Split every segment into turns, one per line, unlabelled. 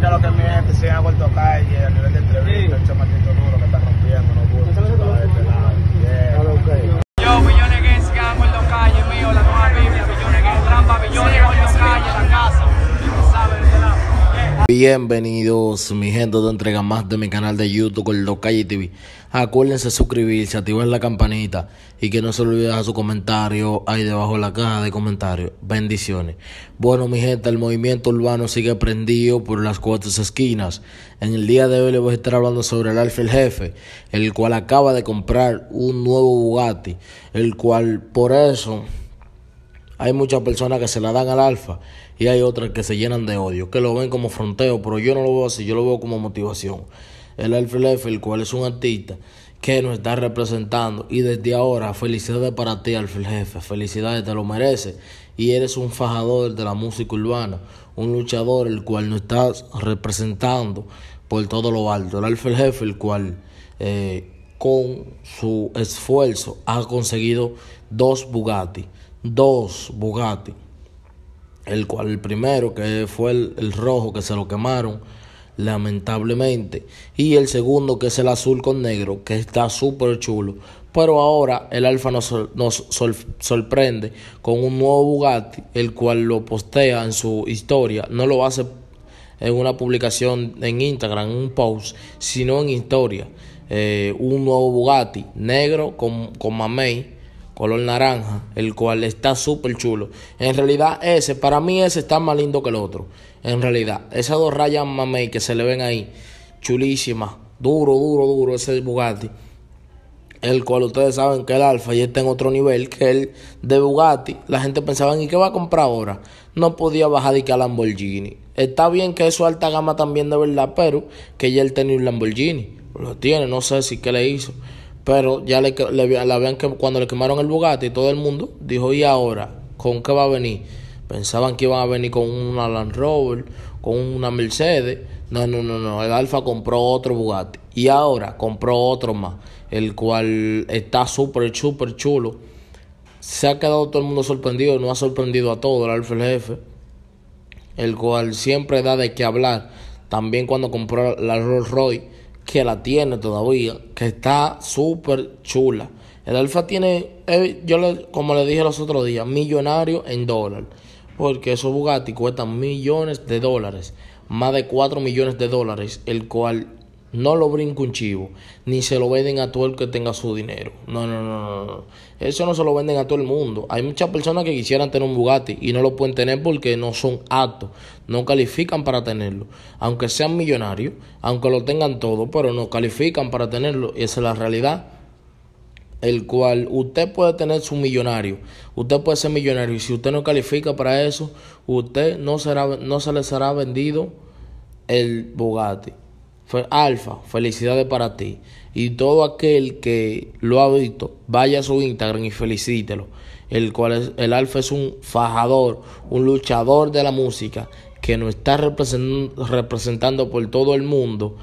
Mira lo que mi gente se ha vuelto calle a nivel de entrevista, el chamatito duro que está rompiendo, Bienvenidos, mi gente de entrega más de mi canal de YouTube con el Calle TV. Acuérdense suscribirse, activar la campanita y que no se olviden su comentario ahí debajo de la caja de comentarios. Bendiciones. Bueno, mi gente, el movimiento urbano sigue prendido por las cuatro esquinas. En el día de hoy les voy a estar hablando sobre el Alfa el Jefe, el cual acaba de comprar un nuevo Bugatti, el cual por eso hay muchas personas que se la dan al alfa y hay otras que se llenan de odio, que lo ven como fronteo, pero yo no lo veo así, yo lo veo como motivación. El alfa el cual es un artista que nos está representando y desde ahora felicidades para ti alfa jefe, felicidades, te lo mereces y eres un fajador de la música urbana, un luchador el cual nos está representando por todo lo alto. El alfa jefe el cual... Eh, con su esfuerzo ha conseguido dos Bugatti dos Bugatti, el cual el primero, que fue el, rojo, que se lo quemaron, lamentablemente, y el segundo, que es el azul con negro, que está súper chulo. Pero ahora el Alfa nos, sorprende con un nuevo Bugatti, el cual lo postea en su historia, no lo hace en una publicación en Instagram, en un post, sino en historia. Eh, un nuevo Bugatti negro con, con mamey color naranja, el cual está súper chulo. En realidad ese, para mí ese está más lindo que el otro. En realidad, esas dos rayas mamey que se le ven ahí, chulísimas, duro, duro, duro ese Bugatti. El cual ustedes saben que el Alfa ya está en otro nivel que el de Bugatti. La gente pensaba, ¿y qué va a comprar ahora? No podía bajar de que a Lamborghini. Está bien que su alta gama también de verdad, pero que ya él tenía un Lamborghini. Lo tiene, no sé si qué le hizo. Pero ya le, la vean que cuando le quemaron el Bugatti, todo el mundo dijo, ¿y ahora? ¿Con qué va a venir? Pensaban que iban a venir con una Land Rover, con una Mercedes. No, no, no, no. El Alfa compró otro Bugatti. Y ahora compró otro más, el cual está súper, súper chulo. Se ha quedado todo el mundo sorprendido, no ha sorprendido a todo el Alfa el jefe, el cual siempre da de qué hablar. También cuando compró la Rolls Royce que la tiene todavía, que está súper chula. El Alfa tiene, eh, yo le, como le dije los otros días, millonario en dólares. Porque esos Bugatti cuestan millones de dólares, más de 4 millones de dólares, el cual no lo brinca un chivo, ni se lo venden a todo el que tenga su dinero. No, no, no, no, Eso no se lo venden a todo el mundo. Hay muchas personas que quisieran tener un Bugatti y no lo pueden tener porque no son aptos, no califican para tenerlo. Aunque sean millonarios, aunque lo tengan todo, pero no califican para tenerlo. Y Esa es la realidad. El cual usted puede tener su millonario, usted puede ser millonario y si usted no califica para eso, usted no, será, no se le será vendido el Bugatti alfa, felicidades para ti. Y todo aquel que lo ha visto, vaya a su Instagram y felicítelo. El cual es, el alfa es un fajador, un luchador de la música que nos está representando, por todo el mundo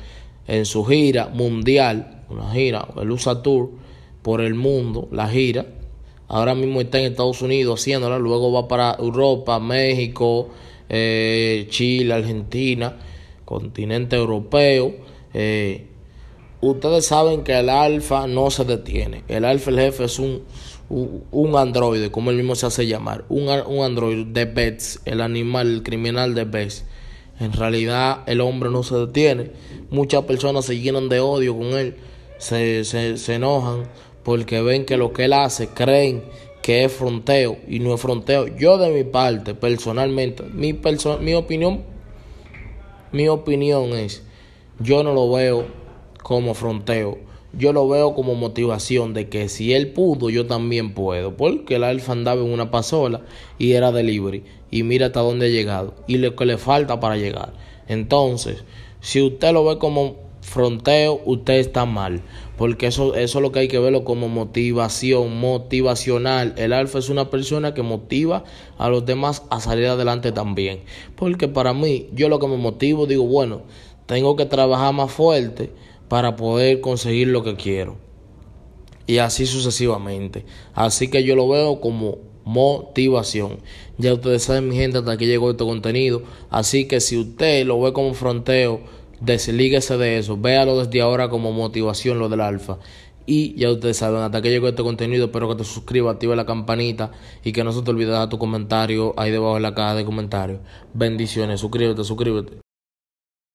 en su gira mundial, una gira, el USA Tour por el mundo, la gira. Ahora mismo está en Estados Unidos haciéndola, luego va para Europa, México, eh, Chile, Argentina continente europeo. Eh, ustedes saben que el alfa no se detiene. El alfa, el jefe, es un, un, androide, como él mismo se hace llamar. Un, un androide de Bets, el animal, criminal de Bets. En realidad, el hombre no se detiene. Muchas personas se llenan de odio con él, se, enojan porque ven que lo que él hace creen que es fronteo y no es fronteo. Yo de mi parte, personalmente, mi, mi opinión mi opinión es, yo no lo veo como fronteo, yo lo veo como motivación de que si él pudo, yo también puedo, porque el Alfa andaba en una pasola y era delivery, y mira hasta dónde ha llegado, y lo que le falta para llegar. Entonces, si usted lo ve como fronteo, usted está mal porque eso, eso es lo que hay que verlo como motivación, motivacional. El alfa es una persona que motiva a los demás a salir adelante también. Porque para mí, yo lo que me motivo, digo, bueno, tengo que trabajar más fuerte para poder conseguir lo que quiero. Y así sucesivamente. Así que yo lo veo como motivación. Ya ustedes saben, mi gente, hasta aquí llegó este contenido. Así que si usted lo ve como fronteo, Deslíguese de eso, véalo desde ahora como motivación lo del alfa. Y ya ustedes saben, hasta que llegue este contenido, espero que te suscribas, Activa la campanita y que no se te olvide dar tu comentario ahí debajo en la caja de comentarios. Bendiciones, suscríbete, suscríbete.